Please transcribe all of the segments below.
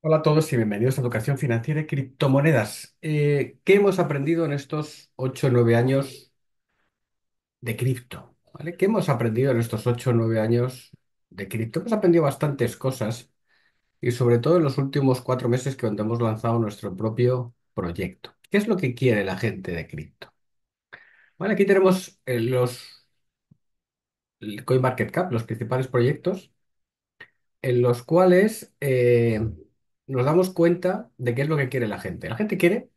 Hola a todos y bienvenidos a Educación Financiera y Criptomonedas. Eh, ¿qué hemos aprendido en estos 8 o 9 años de cripto? ¿Qué hemos aprendido en estos 8 o 9 años de cripto? Hemos aprendido bastantes cosas y sobre todo en los últimos cuatro meses que hemos lanzado nuestro propio proyecto. ¿Qué es lo que quiere la gente de cripto? Bueno, aquí tenemos eh, los el CoinMarketCap, los principales proyectos en los cuales... Eh, nos damos cuenta de qué es lo que quiere la gente. La gente quiere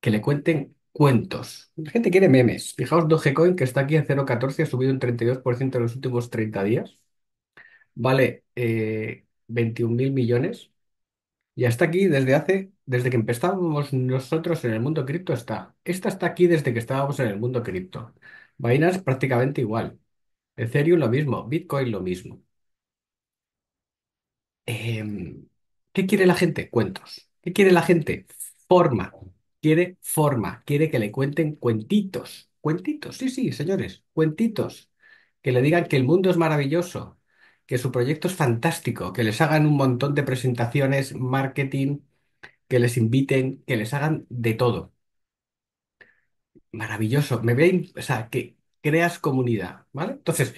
que le cuenten cuentos. La gente quiere memes. Fijaos Dogecoin, que está aquí en 0.14, ha subido un 32% en los últimos 30 días. Vale eh, 21 mil millones. Y hasta aquí desde hace, desde que empezábamos nosotros en el mundo cripto está. Esta está aquí desde que estábamos en el mundo cripto. Vainas prácticamente igual. Ethereum lo mismo, Bitcoin lo mismo. Eh, ¿Qué quiere la gente? Cuentos. ¿Qué quiere la gente? Forma. Quiere forma. Quiere que le cuenten cuentitos. Cuentitos, sí, sí, señores. Cuentitos. Que le digan que el mundo es maravilloso, que su proyecto es fantástico, que les hagan un montón de presentaciones, marketing, que les inviten, que les hagan de todo. Maravilloso. Me veis, o sea, que creas comunidad, ¿vale? Entonces,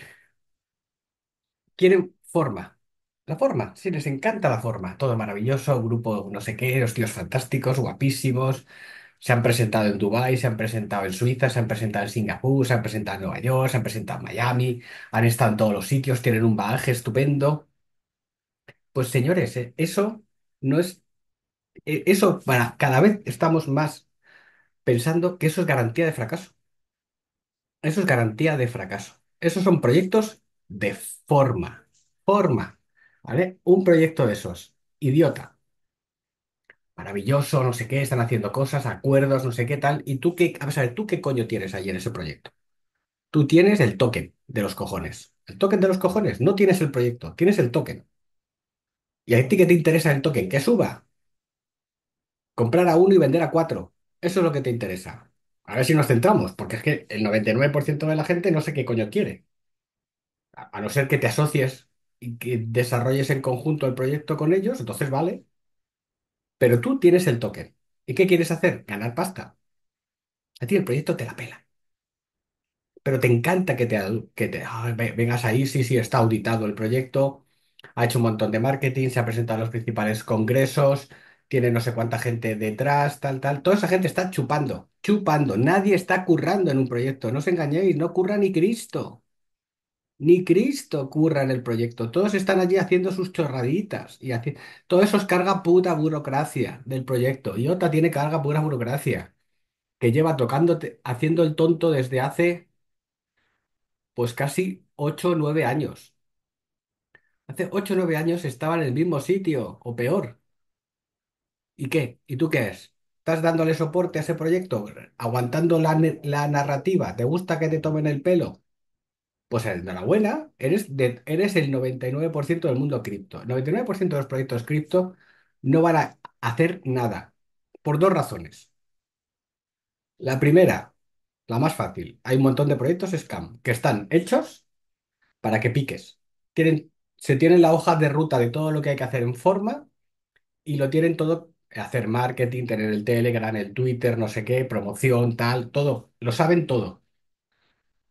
quieren forma. La forma, sí, les encanta la forma. Todo maravilloso, grupo no sé qué, los tíos fantásticos, guapísimos. Se han presentado en Dubái, se han presentado en Suiza, se han presentado en Singapur, se han presentado en Nueva York, se han presentado en Miami, han estado en todos los sitios, tienen un bagaje estupendo. Pues señores, eh, eso no es... Eh, eso para cada vez estamos más pensando que eso es garantía de fracaso. Eso es garantía de fracaso. Esos son proyectos de forma. Forma. ¿vale? Un proyecto de esos, idiota, maravilloso, no sé qué, están haciendo cosas, acuerdos, no sé qué tal, y tú qué, a ver, ¿tú qué coño tienes ahí en ese proyecto? Tú tienes el token de los cojones. El token de los cojones, no tienes el proyecto, tienes el token. Y a ti que te interesa el token, que suba. Comprar a uno y vender a cuatro. Eso es lo que te interesa. A ver si nos centramos, porque es que el 99% de la gente no sé qué coño quiere. a no ser que te asocies que desarrolles en conjunto el proyecto con ellos, entonces vale. Pero tú tienes el token. ¿Y qué quieres hacer? Ganar pasta. A ti el proyecto te la pela. Pero te encanta que te, que te ah, vengas ahí, sí, sí, está auditado el proyecto, ha hecho un montón de marketing, se ha presentado a los principales congresos, tiene no sé cuánta gente detrás, tal, tal. Toda esa gente está chupando, chupando. Nadie está currando en un proyecto. No os engañéis, no curra ni Cristo. Ni Cristo curra en el proyecto. Todos están allí haciendo sus chorraditas. Y todo eso es carga puta burocracia del proyecto. Y otra tiene carga pura burocracia, que lleva tocándote, haciendo el tonto desde hace pues casi 8 o 9 años. Hace 8 o 9 años estaba en el mismo sitio, o peor. ¿Y qué? ¿Y tú qué es? ¿Estás dándole soporte a ese proyecto? ¿Aguantando la, la narrativa? ¿Te gusta que te tomen el pelo? Pues enhorabuena, eres, eres el 99% del mundo cripto. El 99% de los proyectos cripto no van a hacer nada, por dos razones. La primera, la más fácil, hay un montón de proyectos scam que están hechos para que piques. Tienen, se tienen la hoja de ruta de todo lo que hay que hacer en forma y lo tienen todo, hacer marketing, tener el Telegram, el Twitter, no sé qué, promoción, tal, todo, lo saben todo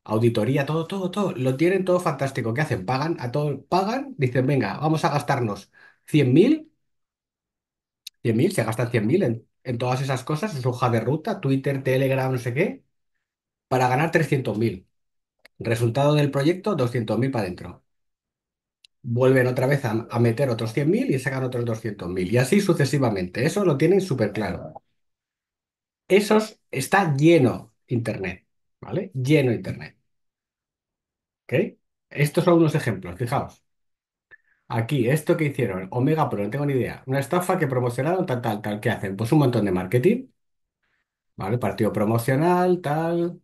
auditoría, todo, todo, todo, lo tienen todo fantástico. ¿Qué hacen? Pagan, a todo, pagan, dicen, venga, vamos a gastarnos 100.000, 100.000, se gastan 100.000 en, en todas esas cosas, su hoja de ruta, Twitter, Telegram, no sé qué, para ganar 300.000. Resultado del proyecto, 200.000 para adentro. Vuelven otra vez a, meter otros 100.000 y sacan otros 200.000. Y así sucesivamente. Eso lo tienen súper claro. eso está lleno Internet. ¿vale? Lleno Internet. ¿Ok? Estos son unos ejemplos, fijaos. Aquí, esto que hicieron, Omega Pro, no tengo ni idea. Una estafa que promocionaron, tal, tal, tal. ¿Qué hacen? Pues un montón de marketing, ¿vale? Partido promocional, tal.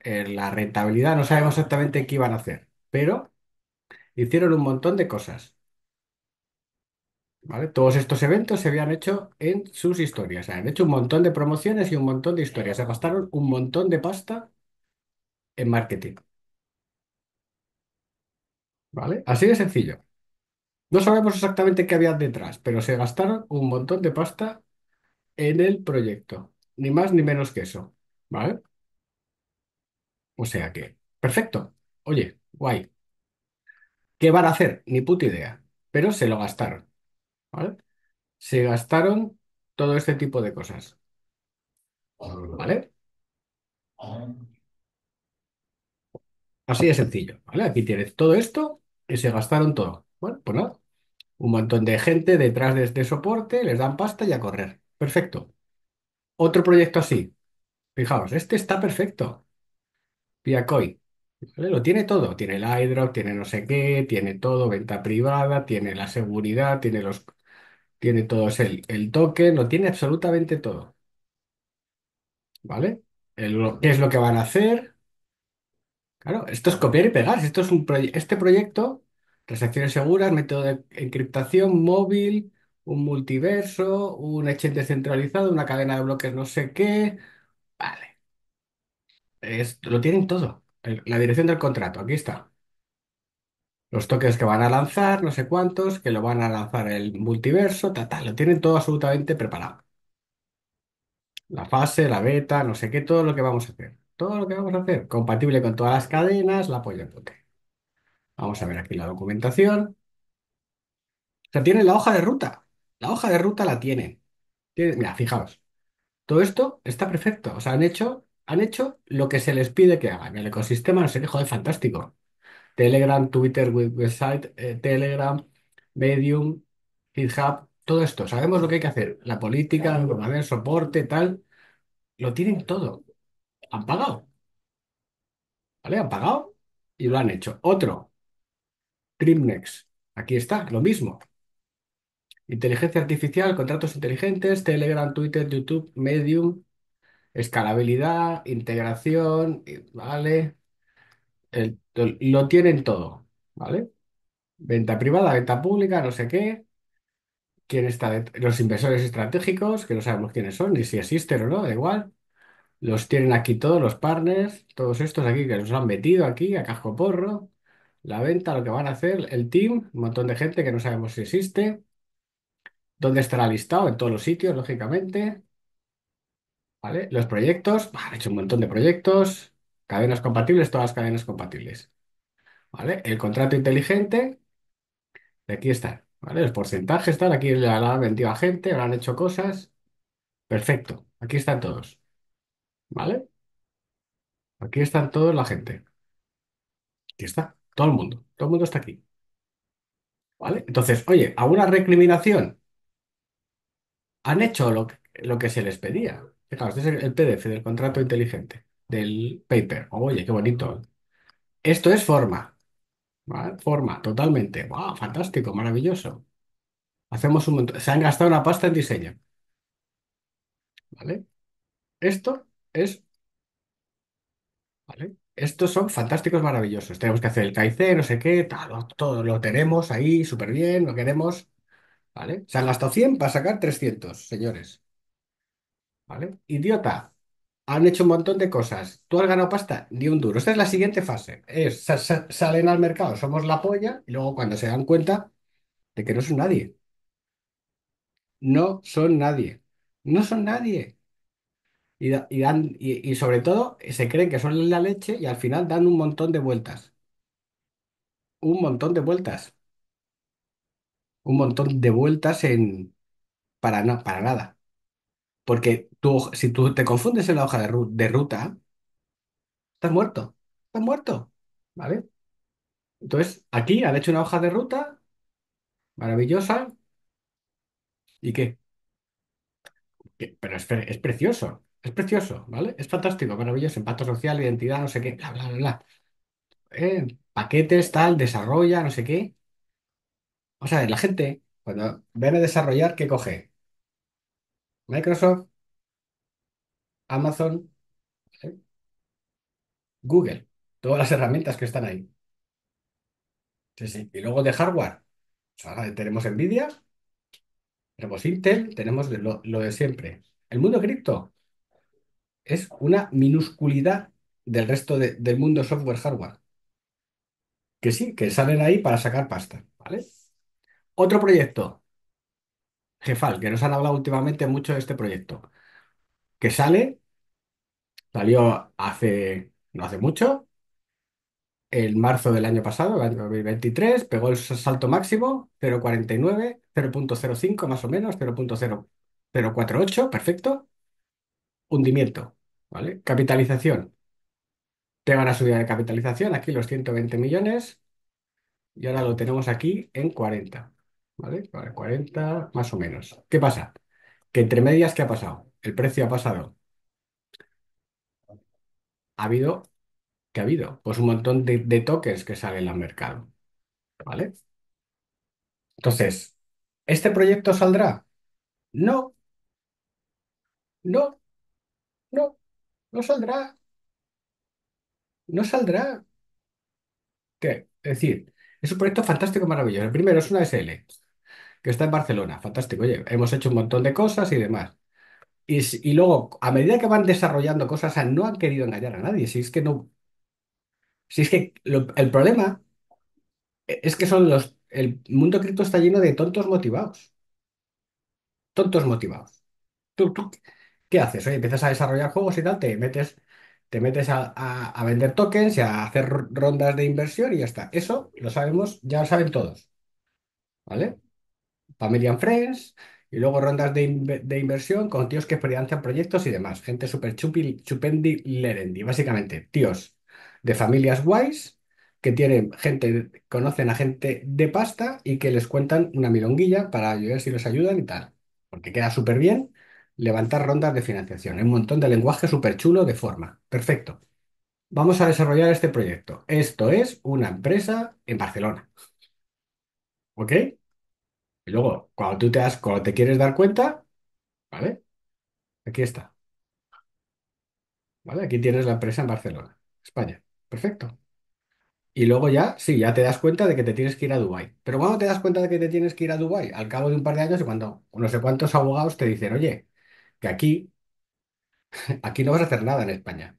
Eh, la rentabilidad, no sabemos exactamente qué iban a hacer, pero hicieron un montón de cosas. Todos estos eventos se habían hecho en sus historias. Se Han hecho un montón de promociones y un montón de historias. Se gastaron un montón de pasta en marketing. ¿Vale? Así de sencillo. No sabemos exactamente qué había detrás, pero se gastaron un montón de pasta en el proyecto. Ni más ni menos que eso. ¿Vale? O sea que, perfecto. Oye, guay. ¿Qué van a hacer? Ni puta idea. Pero se lo gastaron. ¿vale? Se gastaron todo este tipo de cosas, ¿vale? Así de sencillo, ¿vale? Aquí tienes todo esto y se gastaron todo. Bueno, pues nada, un montón de gente detrás de este soporte, les dan pasta y a correr. Perfecto. Otro proyecto así. Fijaos, este está perfecto. Piacoy. Lo tiene todo. Tiene el airdrop, tiene no sé qué, tiene todo, venta privada, tiene la seguridad, tiene los tiene todo, el, el token, lo tiene absolutamente todo, ¿vale? ¿qué es lo que van a hacer? Claro, esto es copiar y pegar. Esto es un este proyecto, transacciones seguras, método de encriptación móvil, un multiverso, un exchange descentralizado, una cadena de bloques no sé qué. Vale, lo tienen todo. la dirección del contrato, aquí está los toques que van a lanzar, no sé cuántos, que lo van a lanzar el multiverso, tal, lo tienen todo absolutamente preparado. La fase, la beta, no sé qué, todo lo que vamos a hacer. Todo lo que vamos a hacer, compatible con todas las cadenas, la apoyo en toque. Vamos a ver aquí la documentación. O sea, tienen la hoja de ruta. La hoja de ruta la tienen. mira, fijaos. Todo esto está perfecto. O sea, han hecho, han hecho lo que se les pide que hagan. El ecosistema, no se dijo de fantástico. Telegram, Twitter, website, eh, Telegram, Medium, GitHub, todo esto. Sabemos lo que hay que hacer. La política, información, el soporte, tal. Lo tienen todo. Han pagado, ¿vale? Han pagado y lo han hecho. Otro, Trimnex. Aquí está, lo mismo. Inteligencia artificial, contratos inteligentes, Telegram, Twitter, YouTube, Medium, escalabilidad, integración, ¿vale? lo tienen todo, ¿vale? Venta privada, venta pública, no sé qué. ¿Quién está Los inversores estratégicos, que no sabemos quiénes son, ni si existen o no, da igual. Los tienen aquí todos los partners, todos estos aquí que nos han metido aquí a porro, La venta, lo que van a hacer, el team, un montón de gente que no sabemos si existe. ¿Dónde estará listado? En todos los sitios, lógicamente. ¿Vale? Los proyectos, ha hecho un montón de proyectos. Cadenas compatibles, todas las cadenas compatibles. ¿Vale? El contrato inteligente, de aquí está. ¿Vale? El porcentaje están aquí le han vendido a gente, han hecho cosas. Perfecto, aquí están todos. ¿Vale? Aquí están todos la gente. Aquí está, todo el mundo. Todo el mundo está aquí. ¿Vale? Entonces, oye, a una recriminación? Han hecho lo que, lo que se les pedía. Fijaos, este es el PDF del contrato inteligente del paper. Oye, qué bonito. Esto es forma, Forma, totalmente. ¡Wow! Fantástico, maravilloso. Hacemos un Se han gastado una pasta en diseño, ¿vale? Esto es, ¿vale? Estos son fantásticos, maravillosos. Tenemos que hacer el KIC, no sé qué, todo lo tenemos ahí súper bien, lo queremos, ¿vale? Se han gastado 100 para sacar 300, señores, ¿vale? Idiota han hecho un montón de cosas. Tú has ganado pasta, ni un duro. Esta es la siguiente fase. salen al mercado, somos la polla, y luego cuando se dan cuenta de que no son nadie. No son nadie. No son nadie. Y, sobre todo se creen que son la leche y al final dan un montón de vueltas. Un montón de vueltas. Un montón de vueltas en para, para nada. Porque si tú te confundes en la hoja de, ruta, estás muerto, estás muerto, ¿vale? Entonces, aquí han hecho una hoja de ruta maravillosa. ¿Y qué? Pero es, precioso, es precioso, ¿vale? Es fantástico, maravilloso, impacto social, identidad, no sé qué, bla, bla, bla, bla. Eh, paquetes, tal, desarrolla, no sé qué. O sea, la gente, cuando viene a desarrollar, ¿qué coge? Microsoft, Amazon, Google, todas las herramientas que están ahí. Y luego de hardware, pues ahora tenemos Nvidia, tenemos Intel, tenemos lo, de siempre. El mundo cripto es una minusculidad del resto del mundo software-hardware. Que sí, que salen ahí para sacar pasta, ¿vale? Otro proyecto, Jefal, que nos han hablado últimamente mucho de este proyecto que sale, salió hace, no hace mucho, en marzo del año pasado, el año 2023, pegó el salto máximo, 0,49, 0,05 más o menos, 0.048, perfecto. Hundimiento, ¿vale? Capitalización. Te van a subir de capitalización, aquí los 120 millones, y ahora lo tenemos aquí en 40, ¿vale? 40 más o menos. ¿Qué pasa? Que entre medias, ¿qué ha pasado? El precio ha pasado. Ha habido, ¿qué ha habido? Pues un montón de, de tokens que salen al mercado, ¿vale? Entonces, ¿este proyecto saldrá? No, no, no, no saldrá, no saldrá. ¿Qué? Es decir, es un proyecto fantástico, maravilloso. El primero es una SL, que está en Barcelona, fantástico. Oye, hemos hecho un montón de cosas y demás. Y, luego, a medida que van desarrollando cosas, no han querido engañar a nadie. Si es que no, si es que el problema es que son los, el mundo cripto está lleno de tontos motivados, tontos motivados. qué haces? Oye, empiezas a desarrollar juegos y tal, te metes, te metes a, vender tokens y a hacer rondas de inversión y ya está. Eso lo sabemos, ya lo saben todos, ¿vale? Family and Friends. Y luego rondas de, inversión con tíos que financian proyectos y demás. Gente súper chupendi, lerendi. Básicamente, tíos de familias guays que tienen gente, conocen a gente de pasta y que les cuentan una milonguilla para ver si les ayudan y tal. Porque queda súper bien levantar rondas de financiación. un montón de lenguaje súper chulo de forma. Perfecto. Vamos a desarrollar este proyecto. Esto es una empresa en Barcelona. ¿Ok? Y luego, cuando tú te das, cuando te quieres dar cuenta, ¿vale? Aquí está. ¿Vale? Aquí tienes la empresa en Barcelona, España. Perfecto. Y luego ya, sí, ya te das cuenta de que te tienes que ir a Dubái. Pero cuando te das cuenta de que te tienes que ir a Dubái, al cabo de un par de años, cuando no sé cuántos abogados te dicen, oye, que aquí, aquí no vas a hacer nada en España.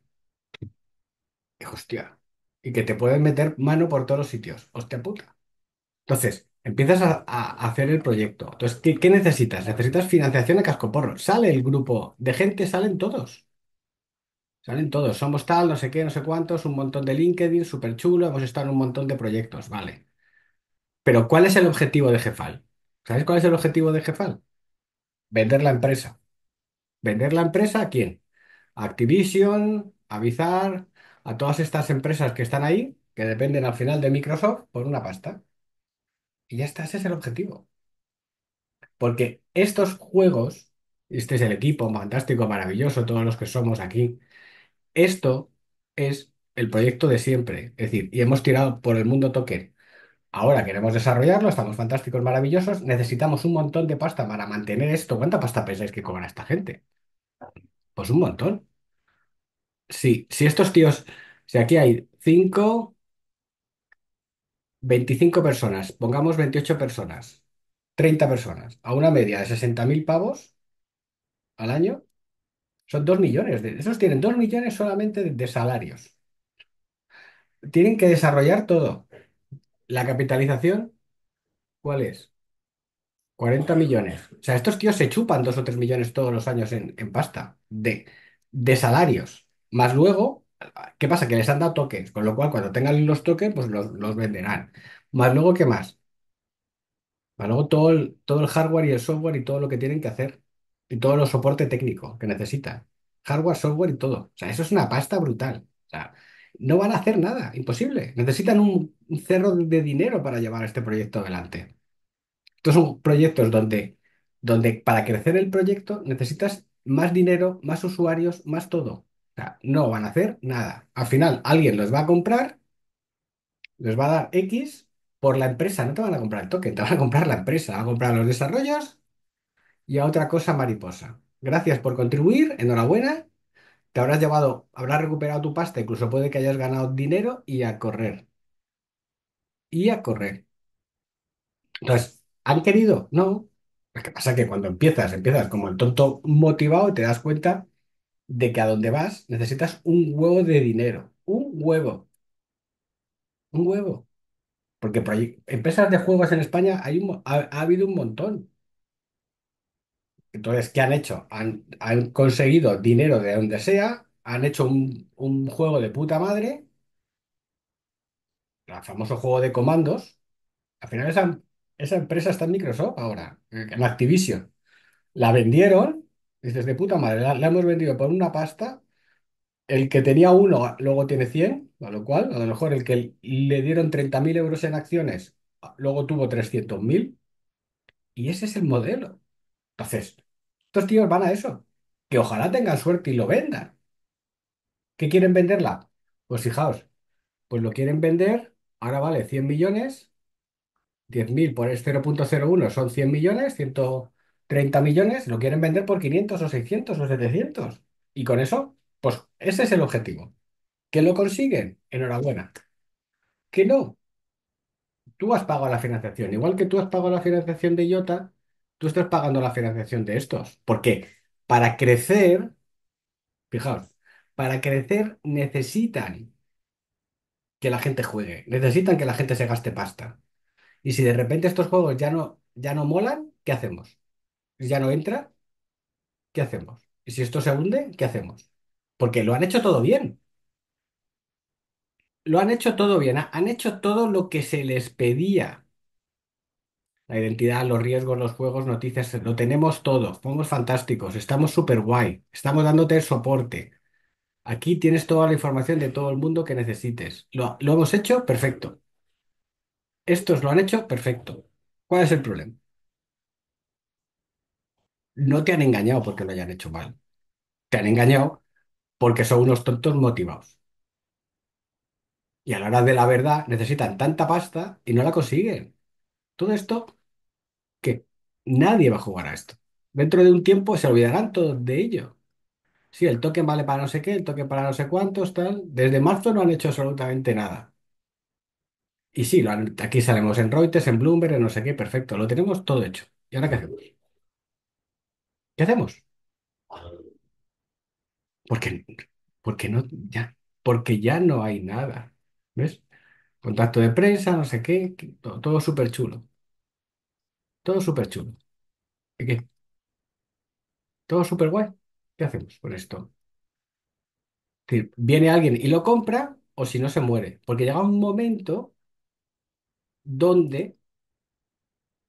Y, hostia. Y que te pueden meter mano por todos los sitios. Hostia puta. Entonces, Empiezas a, hacer el proyecto. Entonces, ¿qué, necesitas? Necesitas financiación a cascoporro. Sale el grupo de gente, salen todos. Salen todos. Somos tal, no sé qué, no sé cuántos, un montón de LinkedIn, súper chulo, hemos estado en un montón de proyectos, vale. Pero ¿cuál es el objetivo de Jefal? ¿Sabes cuál es el objetivo de Jefal? Vender la empresa. ¿Vender la empresa a quién? A Activision, a a todas estas empresas que están ahí, que dependen al final de Microsoft por una pasta. Y ya está, ese es el objetivo. Porque estos juegos, este es el equipo fantástico, maravilloso, todos los que somos aquí, esto es el proyecto de siempre. Es decir, y hemos tirado por el mundo token. Ahora queremos desarrollarlo, estamos fantásticos, maravillosos, necesitamos un montón de pasta para mantener esto. ¿Cuánta pasta pensáis que cobra esta gente? Pues un montón. Sí, si estos tíos, si aquí hay cinco, 25 personas, pongamos 28 personas, 30 personas, a una media de 60.000 pavos al año, son 2 millones. De, esos tienen 2 millones solamente de, salarios. Tienen que desarrollar todo. La capitalización, ¿cuál es? 40 millones. O sea, estos tíos se chupan 2 o 3 millones todos los años en, en pasta de, de salarios. Más luego... ¿Qué pasa? Que les han dado tokens, con lo cual cuando tengan los tokens, pues los, venderán. Más luego, ¿qué más? Más luego todo el, todo el hardware y el software y todo lo que tienen que hacer. Y todo el soporte técnico que necesitan. Hardware, software y todo. O sea, eso es una pasta brutal. no van a hacer nada, imposible. Necesitan un, cerro de dinero para llevar este proyecto adelante. Estos son proyectos donde, donde para crecer el proyecto necesitas más dinero, más usuarios, más todo no van a hacer nada. Al final, alguien los va a comprar, les va a dar X por la empresa. No te van a comprar el token, te van a comprar la empresa, Va a comprar los desarrollos y a otra cosa mariposa. Gracias por contribuir, enhorabuena. Te habrás llevado, habrás recuperado tu pasta, incluso puede que hayas ganado dinero y a correr. Y a correr. Entonces, ¿han querido? No. Lo que pasa es que cuando empiezas, empiezas como el tonto motivado y te das cuenta de que a donde vas necesitas un huevo de dinero. Un huevo. Un huevo. Porque empresas de juegos en España hay ha, habido un montón. Entonces, ¿qué han hecho? Han, han conseguido dinero de donde sea, han hecho un, juego de puta madre, el famoso juego de comandos. Al final esa empresa está en Microsoft ahora, en Activision. La vendieron Dices, de puta madre, la, hemos vendido por una pasta. El que tenía uno luego tiene 100, a lo cual, a lo mejor el que le dieron 30.000 euros en acciones luego tuvo 300.000. Y ese es el modelo. Entonces, estos tíos van a eso. Que ojalá tengan suerte y lo vendan. ¿Qué quieren venderla? Pues fijaos, pues lo quieren vender, ahora vale 100 millones, 10.000 por el este 0.01 son 100 millones, 100, 30 millones, lo quieren vender por 500 o 600 o 700. Y con eso, pues ese es el objetivo. ¿Que lo consiguen? Enhorabuena. ¿Que no? Tú has pagado la financiación. Igual que tú has pagado la financiación de IOTA, tú estás pagando la financiación de estos. Porque Para crecer, fijaos, para crecer necesitan que la gente juegue, necesitan que la gente se gaste pasta. Y si de repente estos juegos ya no, ya no molan, ¿qué hacemos? ya no entra, ¿qué hacemos? Y si esto se hunde, ¿qué hacemos? Porque lo han hecho todo bien. Lo han hecho todo bien. Han hecho todo lo que se les pedía. La identidad, los riesgos, los juegos, noticias, lo tenemos todo. Somos fantásticos, estamos súper guay. Estamos dándote el soporte. Aquí tienes toda la información de todo el mundo que necesites. lo hemos hecho perfecto. Estos lo han hecho perfecto. ¿Cuál es el problema? no te han engañado porque lo hayan hecho mal. Te han engañado porque son unos tontos motivados. Y a la hora de la verdad necesitan tanta pasta y no la consiguen. Todo esto que nadie va a jugar a esto. Dentro de un tiempo se olvidarán todos de ello. Sí, el token vale para no sé qué, el token para no sé cuántos, tal. Desde marzo no han hecho absolutamente nada. Y sí, aquí salimos en Reuters, en Bloomberg, en no sé qué, perfecto, lo tenemos todo hecho. ¿Y ahora qué hacemos? ¿Qué hacemos? Porque, porque no, ya, porque ya no hay nada. ¿Ves? Contacto de prensa, no sé qué, todo, súper chulo. Todo súper chulo. qué? ¿Todo súper guay? ¿Qué hacemos con esto? viene alguien y lo compra o si no se muere. Porque llega un momento donde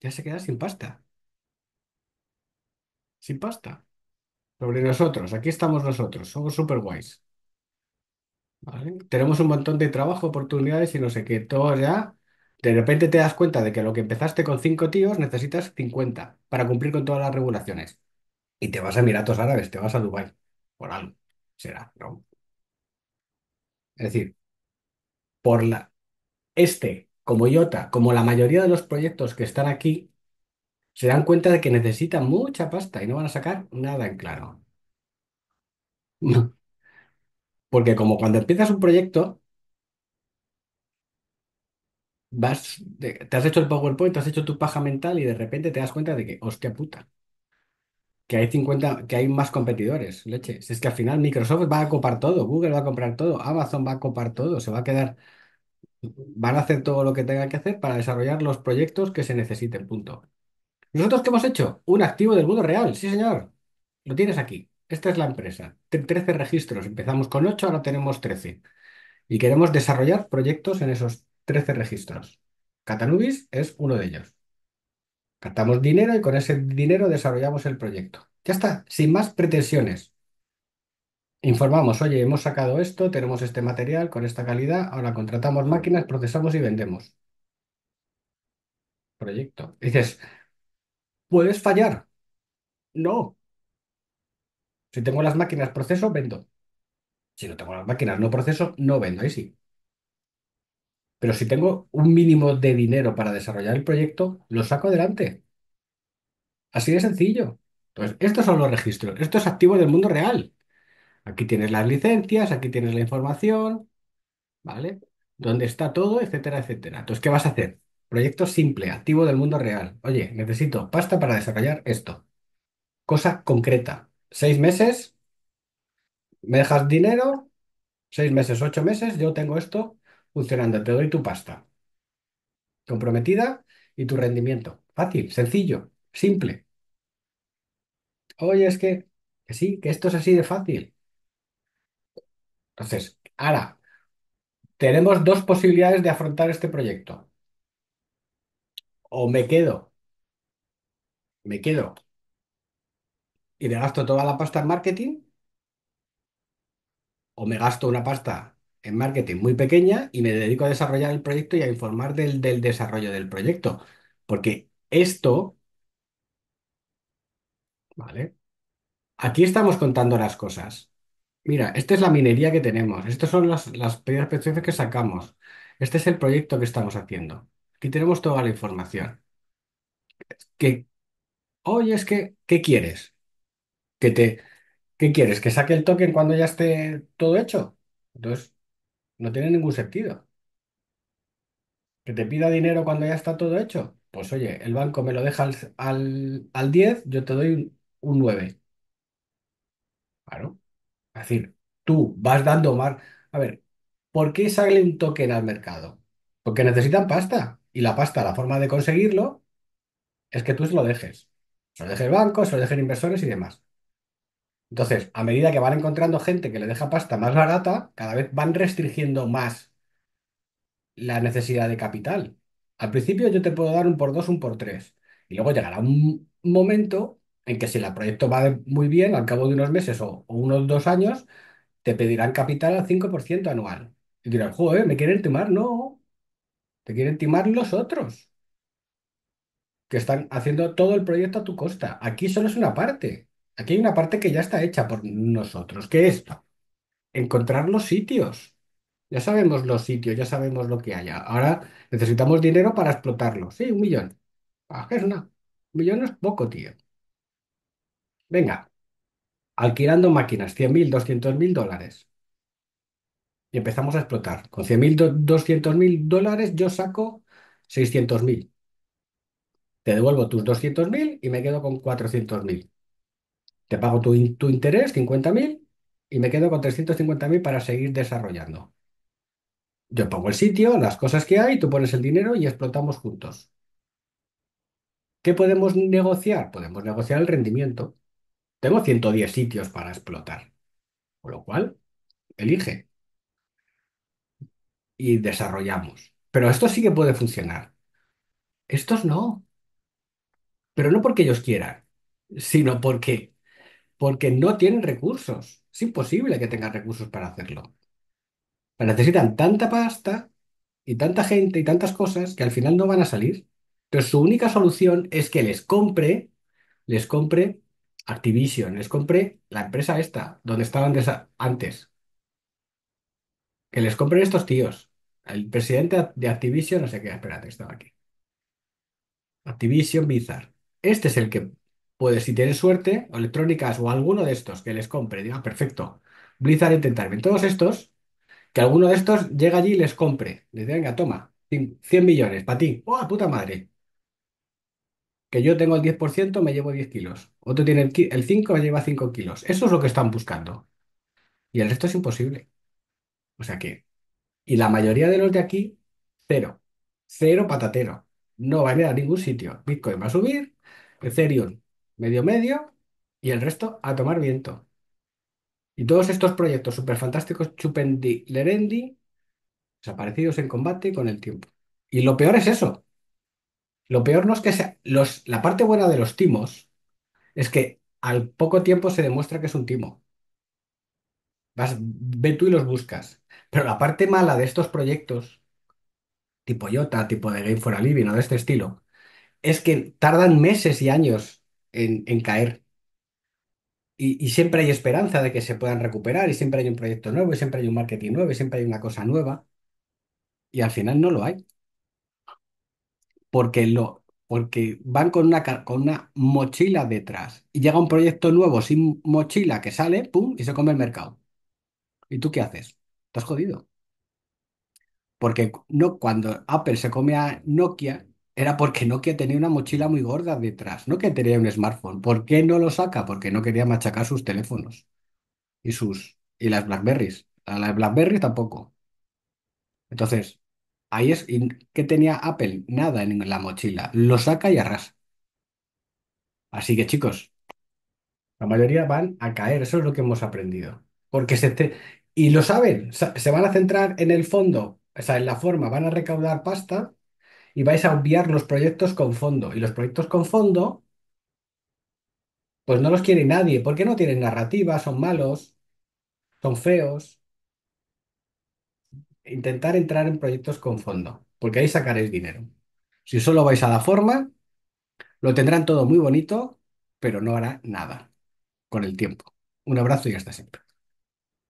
ya se queda sin pasta sin pasta. Sobre nosotros, aquí estamos nosotros, somos super guays. Tenemos un montón de trabajo, oportunidades y no sé qué. Todo ya, de repente te das cuenta de que lo que empezaste con cinco tíos necesitas 50 para cumplir con todas las regulaciones. Y te vas a Emiratos Árabes, te vas a Dubái, por algo. Será, ¿no? Es decir, por la... Este, como IOTA, como la mayoría de los proyectos que están aquí, se dan cuenta de que necesitan mucha pasta y no van a sacar nada en claro. Porque como cuando empiezas un proyecto, vas, te has hecho el PowerPoint, te has hecho tu paja mental y de repente te das cuenta de que, hostia puta, que hay 50, que hay más competidores, leche. es que al final Microsoft va a comprar todo, Google va a comprar todo, Amazon va a comprar todo, se va a quedar, van a hacer todo lo que tengan que hacer para desarrollar los proyectos que se necesiten, punto. ¿Nosotros qué hemos hecho? Un activo del mundo real, sí señor. Lo tienes aquí. Esta es la empresa. 13 registros. Empezamos con 8, ahora tenemos 13. Y queremos desarrollar proyectos en esos 13 registros. Catanubis es uno de ellos. Captamos dinero y con ese dinero desarrollamos el proyecto. Ya está, sin más pretensiones. Informamos, oye, hemos sacado esto, tenemos este material con esta calidad, ahora contratamos máquinas, procesamos y vendemos. Proyecto. Dices, ¿Puedes fallar? No. Si tengo las máquinas, proceso, vendo. Si no tengo las máquinas, no proceso, no vendo. Ahí sí. Pero si tengo un mínimo de dinero para desarrollar el proyecto, lo saco adelante. Así de sencillo. Entonces, estos son los registros. Esto es activo del mundo real. Aquí tienes las licencias, aquí tienes la información, ¿vale? Dónde está todo, etcétera, etcétera. Entonces, ¿qué vas a hacer? Proyecto simple, activo del mundo real. Oye, necesito pasta para desarrollar esto. Cosa concreta. Seis meses, me dejas dinero, seis meses, ocho meses, yo tengo esto funcionando, te doy tu pasta comprometida y tu rendimiento. Fácil, sencillo, simple. Oye, es que, que sí, que esto es así de fácil. Entonces, ahora, tenemos dos posibilidades de afrontar este proyecto. O me quedo, me quedo y le gasto toda la pasta en marketing, o me gasto una pasta en marketing muy pequeña y me dedico a desarrollar el proyecto y a informar del, desarrollo del proyecto. Porque esto, ¿vale? Aquí estamos contando las cosas. Mira, esta es la minería que tenemos, estas son las, las primeras que sacamos, este es el proyecto que estamos haciendo. Aquí tenemos toda la información. Que, oye, es que, ¿qué quieres? ¿Que te, ¿qué quieres? ¿Que saque el token cuando ya esté todo hecho? Entonces, no tiene ningún sentido. ¿Que te pida dinero cuando ya está todo hecho? Pues oye, el banco me lo deja al, 10, yo te doy un, 9. Claro. Es decir, tú vas dando más. A ver, ¿por qué sale un token al mercado? Porque necesitan pasta. Y la pasta, la forma de conseguirlo es que tú se lo dejes. Se lo dejes bancos, se lo dejen inversores y demás. Entonces, a medida que van encontrando gente que le deja pasta más barata, cada vez van restringiendo más la necesidad de capital. Al principio yo te puedo dar un por dos, un por tres. Y luego llegará un momento en que si el proyecto va muy bien, al cabo de unos meses o, unos dos años, te pedirán capital al 5% anual. Y dirán, joder, ¿me quieren tomar? No, te quieren timar los otros, que están haciendo todo el proyecto a tu costa. Aquí solo es una parte. Aquí hay una parte que ya está hecha por nosotros, ¿Qué es encontrar los sitios. Ya sabemos los sitios, ya sabemos lo que haya. Ahora necesitamos dinero para explotarlo. Sí, un millón. Ah, es Un millón es poco, tío. Venga, alquilando máquinas, 100 mil, mil dólares y empezamos a explotar. Con 100.000, 200.000 dólares yo saco 600.000. Te devuelvo tus 200.000 y me quedo con 400.000. Te pago tu, tu interés, 50.000, y me quedo con 350.000 para seguir desarrollando. Yo pongo el sitio, las cosas que hay, tú pones el dinero y explotamos juntos. ¿Qué podemos negociar? Podemos negociar el rendimiento. Tengo 110 sitios para explotar, con lo cual, elige y desarrollamos. Pero esto sí que puede funcionar. Estos no. Pero no porque ellos quieran, sino porque, porque no tienen recursos. Es imposible que tengan recursos para hacerlo. necesitan tanta pasta y tanta gente y tantas cosas que al final no van a salir. Entonces su única solución es que les compre, les compre Activision, les compre la empresa esta, donde estaban antes. Que les compren estos tíos. El presidente de Activision, no sé qué, espérate, estaba aquí. Activision Blizzard Este es el que puede, si tienes suerte, electrónicas o alguno de estos que les compre, diga, perfecto, Blizzard intentarme. Todos estos, que alguno de estos llega allí y les compre. Les diga, venga, toma, 100 millones para ti. ¡Oh, puta madre! Que yo tengo el 10%, me llevo 10 kilos. Otro tiene el 5, me lleva 5 kilos. Eso es lo que están buscando. Y el resto es imposible. O sea que. Y la mayoría de los de aquí, cero. Cero patatero. No va a ir a ningún sitio. Bitcoin va a subir, Ethereum medio medio y el resto a tomar viento. Y todos estos proyectos súper fantásticos, Chupendi, Lerendi, desaparecidos en combate con el tiempo. Y lo peor es eso. Lo peor no es que sea. Los, la parte buena de los timos es que al poco tiempo se demuestra que es un timo ve tú y los buscas. Pero la parte mala de estos proyectos, tipo Yota, tipo de Game for a Living de este estilo, es que tardan meses y años en, caer. Y, siempre hay esperanza de que se puedan recuperar, y siempre hay un proyecto nuevo, y siempre hay un marketing nuevo, y siempre hay una cosa nueva. Y al final no lo hay, porque, lo, porque van con una, con una mochila detrás. Y llega un proyecto nuevo sin mochila que sale, ¡pum! y se come el mercado. ¿Y tú qué haces? Estás jodido. Porque no, cuando Apple se come a Nokia, era porque Nokia tenía una mochila muy gorda detrás, no que tenía un smartphone. ¿Por qué no lo saca? Porque no quería machacar sus teléfonos y sus y las BlackBerries. A las BlackBerries tampoco. Entonces, ahí es que ¿qué tenía Apple? Nada en la mochila. Lo saca y arrasa. Así que chicos, la mayoría van a caer, eso es lo que hemos aprendido. Porque se te, y lo saben, se van a centrar en el fondo, o sea, en la forma, van a recaudar pasta y vais a obviar los proyectos con fondo. Y los proyectos con fondo, pues no los quiere nadie, porque no tienen narrativa, son malos, son feos. Intentar entrar en proyectos con fondo, porque ahí sacaréis dinero. Si solo vais a la forma, lo tendrán todo muy bonito, pero no hará nada con el tiempo. Un abrazo y hasta siempre.